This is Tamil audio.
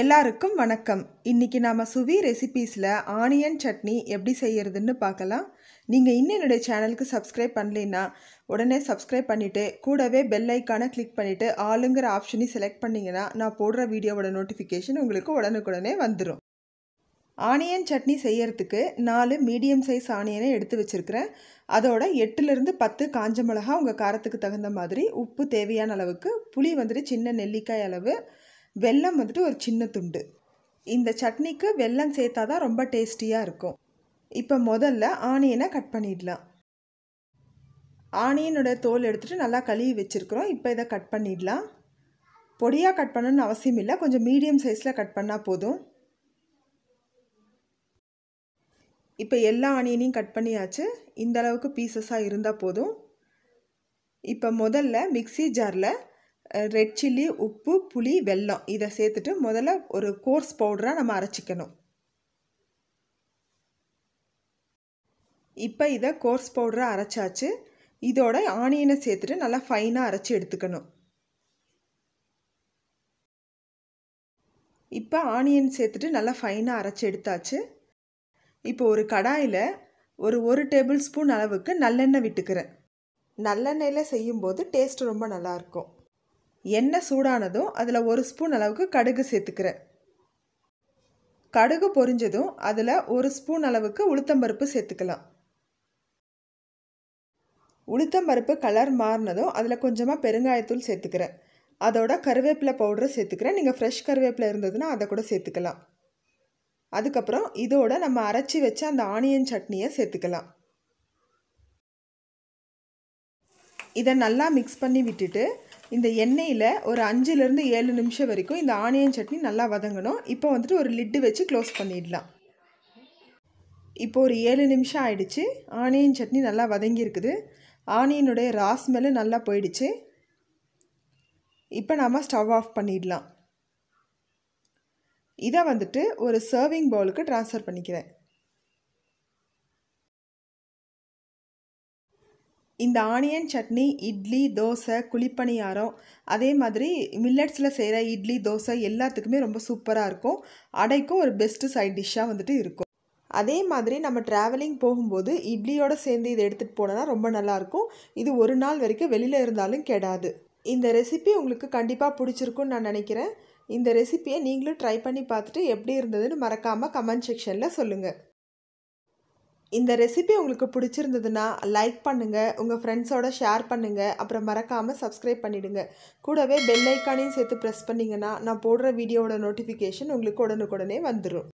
எல்லாருக்கும் வணக்கம் இன்றைக்கி நாம் சுவி ரெசிபீஸில் ஆனியன் சட்னி எப்படி செய்கிறதுன்னு பார்க்கலாம் நீங்கள் இன்னும் என்னுடைய சேனலுக்கு சப்ஸ்கிரைப் பண்ணலைன்னா உடனே சப்ஸ்கிரைப் பண்ணிவிட்டு கூடவே பெல் ஐக்கானை கிளிக் பண்ணிவிட்டு ஆளுங்கிற ஆப்ஷனையும் செலக்ட் பண்ணிங்கன்னா நான் போடுற வீடியோவோட நோட்டிஃபிகேஷன் உங்களுக்கு உடனுக்குடனே வந்துடும் ஆனியன் சட்னி செய்யறதுக்கு நாலு மீடியம் சைஸ் ஆனியனை எடுத்து வச்சுருக்கிறேன் அதோட எட்டுலேருந்து பத்து காஞ்ச மிளகா உங்கள் காரத்துக்கு தகுந்த மாதிரி உப்பு தேவையான அளவுக்கு புளி வந்துட்டு சின்ன நெல்லிக்காய் அளவு வெல்லம் வந்துட்டு ஒரு சின்ன துண்டு இந்த சட்னிக்கு வெல்லம் சேர்த்தா தான் ரொம்ப டேஸ்டியாக இருக்கும் இப்போ முதல்ல ஆனியனை கட் பண்ணிடலாம் ஆனியனோட தோல் எடுத்துகிட்டு நல்லா கழுவி வச்சுருக்குறோம் இப்போ இதை கட் பண்ணிடலாம் பொடியாக கட் பண்ணணும்னு அவசியம் இல்லை கொஞ்சம் மீடியம் சைஸில் கட் பண்ணால் போதும் இப்போ எல்லா ஆனியனையும் கட் பண்ணியாச்சு இந்த அளவுக்கு பீசஸாக இருந்தால் போதும் இப்போ முதல்ல மிக்சி ஜாரில் ரெட் சில்லி உப்பு புளி வெல்லம் இதை சேர்த்துட்டு முதல்ல ஒரு கோர்ஸ் பவுடராக நம்ம அரைச்சிக்கணும் இப்போ இதை கோர்ஸ் பவுடராக அரைச்சாச்சு இதோட ஆனியனை சேர்த்துட்டு நல்லா ஃபைனாக அரைச்சி எடுத்துக்கணும் இப்போ ஆனியன் சேர்த்துட்டு நல்லா ஃபைனாக அரைச்சி எடுத்தாச்சு இப்போ ஒரு கடாயில் ஒரு ஒரு டேபிள் ஸ்பூன் அளவுக்கு நல்லெண்ணெய் விட்டுக்கிறேன் நல்லெண்ணெயில் செய்யும்போது டேஸ்ட் ரொம்ப நல்லாயிருக்கும் எண்ணெய் சூடானதும் அதில் ஒரு ஸ்பூன் அளவுக்கு கடுகு சேர்த்துக்கிறேன் கடுகு பொரிஞ்சதும் அதில் ஒரு ஸ்பூன் அளவுக்கு உளுத்தம்பருப்பு சேர்த்துக்கலாம் உளுத்தம்பருப்பு கலர் மாறினதும் அதில் கொஞ்சமாக பெருங்காயத்தூள் சேர்த்துக்கிறேன் அதோட கருவேப்பிலை பவுடரை சேர்த்துக்கிறேன் நீங்கள் ஃப்ரெஷ் கருவேப்பிலை இருந்ததுன்னா அதை கூட சேர்த்துக்கலாம் அதுக்கப்புறம் இதோட நம்ம அரைச்சி வச்ச அந்த ஆனியன் சட்னியை சேர்த்துக்கலாம் இதை நல்லா மிக்ஸ் பண்ணி விட்டுட்டு இந்த எண்ணெயில் ஒரு அஞ்சுலேருந்து ஏழு நிமிஷம் வரைக்கும் இந்த ஆனியன் சட்னி நல்லா வதங்கணும் இப்போ வந்துட்டு ஒரு லிட்டு வச்சு க்ளோஸ் பண்ணிடலாம் இப்போ ஒரு ஏழு நிமிஷம் ஆயிடுச்சு ஆனியன் சட்னி நல்லா வதங்கியிருக்குது ஆனியனுடைய ராஸ் மேலே நல்லா போயிடுச்சு இப்போ நாம் ஸ்டவ் ஆஃப் பண்ணிடலாம் இதை வந்துட்டு ஒரு சர்விங் பவுலுக்கு ட்ரான்ஸ்ஃபர் பண்ணிக்கிறேன் இந்த ஆனியன் சட்னி இட்லி தோசை குழிப்பணியாரம் அதே மாதிரி மில்லட்ஸில் செய்கிற இட்லி தோசை எல்லாத்துக்குமே ரொம்ப சூப்பராக இருக்கும் அடைக்கும் ஒரு பெஸ்ட்டு சைட் டிஷ்ஷாக வந்துட்டு இருக்கும் அதே மாதிரி நம்ம ட்ராவலிங் போகும்போது இட்லியோடு சேர்ந்து இதை எடுத்துகிட்டு போனோன்னா ரொம்ப நல்லாயிருக்கும் இது ஒரு நாள் வரைக்கும் வெளியில் இருந்தாலும் கெடாது இந்த ரெசிபி உங்களுக்கு கண்டிப்பாக பிடிச்சிருக்குன்னு நான் நினைக்கிறேன் இந்த ரெசிப்பியை நீங்களும் ட்ரை பண்ணி பார்த்துட்டு எப்படி இருந்ததுன்னு மறக்காமல் கமெண்ட் செக்ஷனில் சொல்லுங்கள் இந்த ரெசிபி உங்களுக்கு பிடிச்சிருந்ததுன்னா லைக் பண்ணுங்கள் உங்கள் ஃப்ரெண்ட்ஸோட ஷேர் பண்ணுங்கள் அப்புறம் மறக்காமல் சப்ஸ்கிரைப் பண்ணிவிடுங்க கூடவே பெல் ஐக்கானையும் சேர்த்து ப்ரெஸ் பண்ணிங்கன்னா நான் போடுற வீடியோவோட நோட்டிஃபிகேஷன் உங்களுக்கு உடனுக்குடனே வந்துடும்